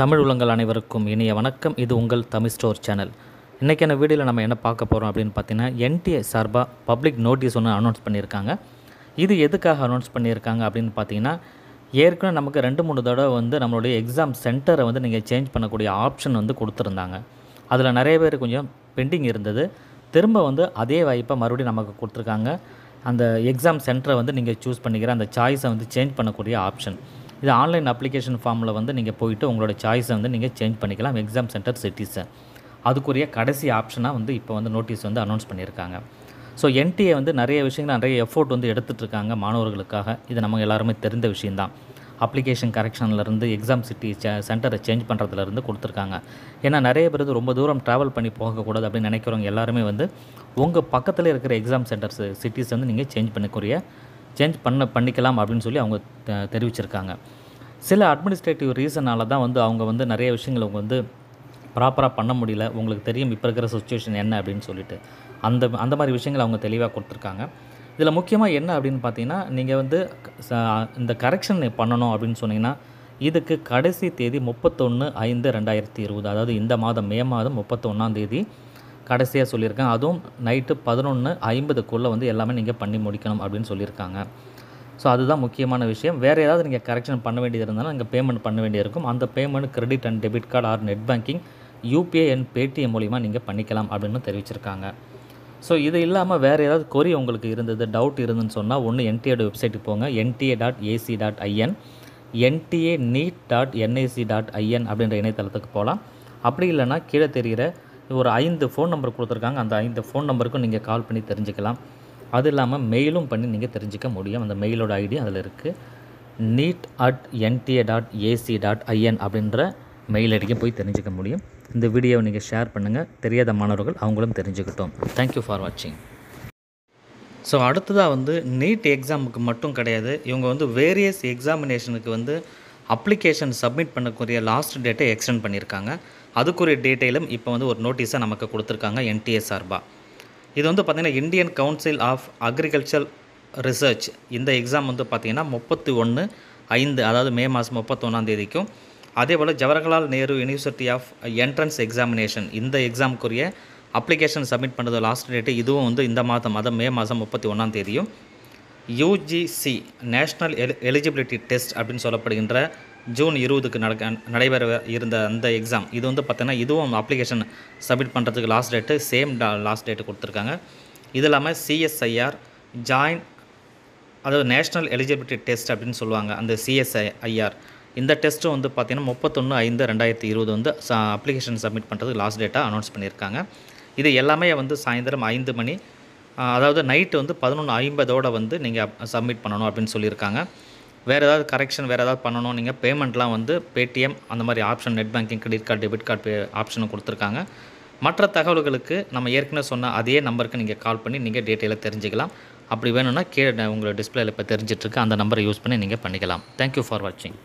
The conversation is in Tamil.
தமிழ் உலங்கள் அனைவருக்கும் இனிய வணக்கம் இது உங்கள் தமிழ் ஸ்டோர் சேனல் இன்றைக்கான வீடியோவில் நம்ம என்ன பார்க்க போகிறோம் அப்படின்னு பார்த்தீங்கன்னா என்டிஏ சார்பாக பப்ளிக் நோட்டீஸ் ஒன்று அனௌன்ஸ் பண்ணியிருக்காங்க இது எதுக்காக அனௌன்ஸ் பண்ணியிருக்காங்க அப்படின்னு பார்த்தீங்கன்னா ஏற்கனவே நமக்கு ரெண்டு மூணு தடவை வந்து நம்மளுடைய எக்ஸாம் சென்டரை வந்து நீங்கள் சேஞ்ச் பண்ணக்கூடிய ஆப்ஷன் வந்து கொடுத்துருந்தாங்க அதில் நிறைய பேர் கொஞ்சம் பெண்டிங் இருந்தது திரும்ப வந்து அதே வாய்ப்பை மறுபடியும் நமக்கு கொடுத்துருக்காங்க அந்த எக்ஸாம் சென்டரை வந்து நீங்கள் சூஸ் பண்ணிக்கிற அந்த சாய்ஸை வந்து சேஞ்ச் பண்ணக்கூடிய ஆப்ஷன் இது ஆன்லைன் அப்ளிகேஷன் ஃபார்மில் வந்து நீங்கள் போயிட்டு உங்களோட சாய்ஸை வந்து நீங்கள் சேஞ்ச் பண்ணிக்கலாம் எக்ஸாம் சென்டர் சிட்டிஸை அதுக்குரிய கடைசி ஆப்ஷனாக வந்து இப்போ வந்து நோட்டீஸ் வந்து அனௌன்ஸ் பண்ணியிருக்காங்க ஸோ என்டிஏ வந்து நிறைய விஷயங்கள் நிறைய எஃபோர்ட் வந்து எடுத்துகிட்ருக்காங்க மாணவர்களுக்காக இது நம்ம எல்லாருமே தெரிந்த விஷயந்தான் அப்ளிகேஷன் கரெக்ஷன்லேருந்து எக்ஸாம் சிட்டி சென்டரை சேஞ்ச் பண்ணுறதுலேருந்து கொடுத்துருக்காங்க ஏன்னா நிறைய பேர் ரொம்ப தூரம் ட்ராவல் பண்ணி போகக்கூடாது அப்படின்னு நினைக்கிறவங்க எல்லாருமே வந்து உங்கள் பக்கத்தில் இருக்கிற எக்ஸாம் சென்டர்ஸ் சிட்டிஸ் வந்து நீங்கள் சேஞ்ச் பண்ணக்கூடிய சேஞ்ச் பண்ண பண்ணிக்கலாம் அப்படின்னு சொல்லி அவங்க தெரிவிச்சிருக்காங்க சில அட்மினிஸ்ட்ரேட்டிவ் ரீசனால் தான் வந்து அவங்க வந்து நிறைய விஷயங்கள் அவங்க வந்து ப்ராப்பராக பண்ண முடியல உங்களுக்கு தெரியும் இப்போ இருக்கிற சுச்சுவேஷன் என்ன அப்படின்னு சொல்லிட்டு அந்த அந்த மாதிரி விஷயங்கள் அவங்க தெளிவாக கொடுத்துருக்காங்க இதில் முக்கியமாக என்ன அப்படின்னு பார்த்தீங்கன்னா நீங்கள் வந்து இந்த கரெக்ஷன் பண்ணணும் அப்படின்னு சொன்னீங்கன்னா இதுக்கு கடைசி தேதி முப்பத்தொன்று ஐந்து ரெண்டாயிரத்தி இருபது அதாவது இந்த மாதம் மே மாதம் முப்பத்தொன்னாம் தேதி கடைசியாக சொல்லியிருக்கேன் அதுவும் நைட்டு பதினொன்று ஐம்பதுக்குள்ளே வந்து எல்லாமே நீங்கள் பண்ணி முடிக்கணும் அப்படின்னு சொல்லியிருக்காங்க ஸோ அதுதான் முக்கியமான விஷயம் வேறு ஏதாவது நீங்கள் கரெக்ஷன் பண்ண வேண்டியது இருந்தாலும் நீங்கள் பேமெண்ட் பண்ண வேண்டியிருக்கும் அந்த payment credit and debit card or net banking UPI and Paytm மூலிமா நீங்கள் பண்ணிக்கலாம் அப்படின்னு தெரிவிச்சிருக்காங்க ஸோ இது இல்லாமல் வேறு ஏதாவது கொரி உங்களுக்கு இருந்தது டவுட் இருந்துன்னு சொன்னால் ஒன்று என்டிஏட வெப்சைட்டுக்கு போங்க NTA dot AC dot IN NTA NEET dot NIC dot IN அப்படின்ற இணையதளத்துக்கு போகலாம் அப்படி இல்லைனா கீழே தெரிகிற ஒரு ஐந்து ஃபோன் நம்பர் கொடுத்துருக்காங்க அந்த ஐந்து ஃபோன் நம்பருக்கும் நீங்கள் கால் பண்ணி தெரிஞ்சுக்கலாம் அது இல்லாமல் மெயிலும் பண்ணி நீங்கள் தெரிஞ்சிக்க முடியும் அந்த மெயிலோட ஐடி அதில் இருக்குது NEET at NTA dot AC dot IN அப்படின்ற மெயில் ஐடிக்கும் போய் தெரிஞ்சிக்க முடியும் இந்த வீடியோவை நீங்கள் ஷேர் பண்ணுங்கள் தெரியாத மாணவர்கள் அவங்களும் தெரிஞ்சுக்கிட்டோம் தேங்க்யூ ஃபார் வாட்சிங் ஸோ அடுத்ததாக வந்து நீட் எக்ஸாமுக்கு மட்டும் கிடையாது இவங்க வந்து வேரியஸ் எக்ஸாமினேஷனுக்கு வந்து அப்ளிகேஷன் சப்மிட் பண்ணக்கூடிய லாஸ்ட் டேட்டை எக்ஸ்டெண்ட் பண்ணியிருக்காங்க அதுக்குரிய டீட்டெயிலும் இப்போ வந்து ஒரு நோட்டீஸாக நமக்கு கொடுத்துருக்காங்க என்டிஏ சார்பாக இது வந்து பார்த்திங்கன்னா Indian council of agriculture research இந்த எக்ஸாம் வந்து பார்த்திங்கன்னா முப்பத்தி ஒன்று ஐந்து அதாவது மே மாதம் முப்பத்தொன்னாம் தேதிக்கும் அதே போல் Jawaharlal Nehru university of entrance examination இந்த எக்ஸாமுக்குரிய அப்ளிகேஷன் சப்மிட் பண்ணுறது லாஸ்ட் டேட்டு இதுவும் வந்து இந்த மாதம் அதாவது மே மாதம் முப்பத்தி ஒன்றாம் தேதியும் UGC national eli eligibility test அப்படின்னு சொல்லப்படுகின்ற ஜூன் இருபதுக்கு நடக்க நடைபெற இருந்த அந்த எக்ஸாம் இது வந்து பார்த்தீங்கன்னா இதுவும் அப்ளிகேஷன் சப்மிட் பண்ணுறதுக்கு last date same last date கொடுத்துருக்காங்க இது இல்லாமல் சிஎஸ்ஐஆர் ஜாயின் அதாவது நேஷ்னல் எலிஜிபிலிட்டி டெஸ்ட் அப்படின்னு சொல்லுவாங்க அந்த சிஎஸ்ஐ ஐஆர் இந்த டெஸ்ட்டும் வந்து பார்த்திங்கன்னா முப்பத்தொன்று ஐந்து ரெண்டாயிரத்தி இருபது வந்து அப்ளிகேஷன் சப்மிட் பண்ணுறதுக்கு லாஸ்ட் டேட்டாக அனௌன்ஸ் பண்ணியிருக்காங்க இது எல்லாமே வந்து சாயந்தரம் ஐந்து மணி அதாவது நைட்டு வந்து பதினொன்று ஐம்பதோடு வந்து நீங்கள் சப்மிட் பண்ணணும் அப்படின்னு சொல்லியிருக்காங்க வேறு ஏதாவது கரெக்ஷன் வேறு ஏதாவது பண்ணணும் நீங்கள் பேமெண்ட்லாம் வந்து பேடிஎம் அந்த மாதிரி option net banking credit card debit card ஆப்ஷனும் கொடுத்துருக்காங்க மற்ற தகவல்களுக்கு நம்ம ஏற்கனவே சொன்ன அதே நம்பருக்கு நீங்கள் கால் பண்ணி நீங்கள் டீட்டெயிலாக தெரிஞ்சுக்கலாம் அப்படி வேணும்னா கீழே உங்களை டிஸ்பிளேயில் இப்போ தெரிஞ்சிட்ருக்கு அந்த நம்பரை யூஸ் பண்ணி நீங்கள் பண்ணிக்கலாம் தேங்க்யூ ஃபார் வாட்சிங்